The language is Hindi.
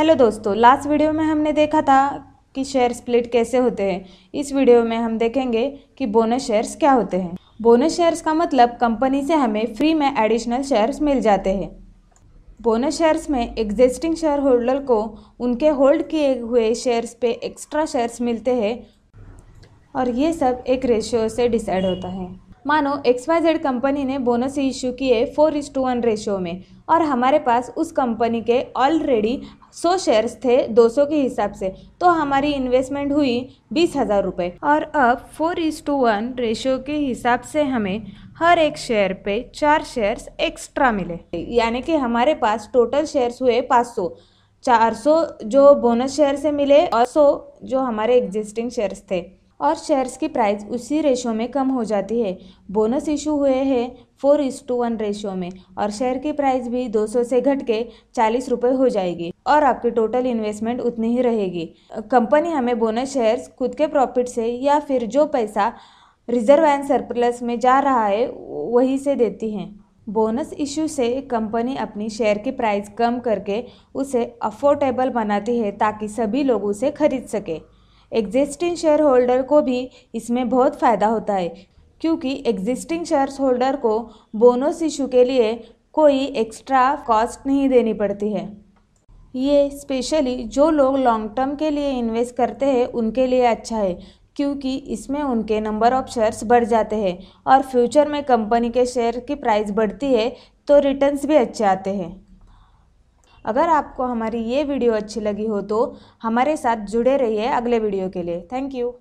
हेलो दोस्तों लास्ट वीडियो में हमने देखा था कि शेयर स्प्लिट कैसे होते हैं इस वीडियो में हम देखेंगे कि बोनस शेयर्स क्या होते हैं बोनस शेयर्स का मतलब कंपनी से हमें फ्री में एडिशनल शेयर्स मिल जाते हैं बोनस शेयर्स में एग्जिस्टिंग शेयर होल्डर को उनके होल्ड किए हुए शेयर्स पे एक्स्ट्रा शेयर्स मिलते हैं और ये सब एक रेशियो से डिसाइड होता है मानो जेड कंपनी ने बोनस इश्यू किए four is to one ratio में और हमारे पास उस कंपनी के ऑलरेडी सौ शेयर्स थे 200 के हिसाब से तो हमारी इन्वेस्टमेंट हुई बीस हज़ार रुपये और अब four is to one ratio के हिसाब से हमें हर एक शेयर पे चार शेयर्स एक्स्ट्रा मिले यानी कि हमारे पास टोटल शेयर्स हुए 500 सौ जो बोनस शेयर से मिले और सौ जो हमारे एग्जिस्टिंग शेयर्स थे और शेयर्स की प्राइस उसी रेशो में कम हो जाती है बोनस इशू हुए हैं फोर इस टू वन रेशियो में और शेयर की प्राइस भी 200 से घट के चालीस रुपये हो जाएगी और आपकी टोटल इन्वेस्टमेंट उतनी ही रहेगी कंपनी हमें बोनस शेयर्स खुद के प्रॉफिट से या फिर जो पैसा रिजर्व एंड सरप्लस में जा रहा है वही से देती हैं बोनस इशू से कंपनी अपनी शेयर की प्राइस कम करके उसे अफोर्डेबल बनाती है ताकि सभी लोग उसे खरीद सकें एग्जिस्टिंग शेयर होल्डर को भी इसमें बहुत फ़ायदा होता है क्योंकि एग्जिस्टिंग शेयर होल्डर को बोनस इशू के लिए कोई एक्स्ट्रा कॉस्ट नहीं देनी पड़ती है ये स्पेशली जो लोग लॉन्ग टर्म के लिए इन्वेस्ट करते हैं उनके लिए अच्छा है क्योंकि इसमें उनके नंबर ऑफ शेयर्स बढ़ जाते हैं और फ्यूचर में कंपनी के शेयर की प्राइस बढ़ती है तो रिटर्न्स भी अच्छे आते हैं अगर आपको हमारी ये वीडियो अच्छी लगी हो तो हमारे साथ जुड़े रहिए अगले वीडियो के लिए थैंक यू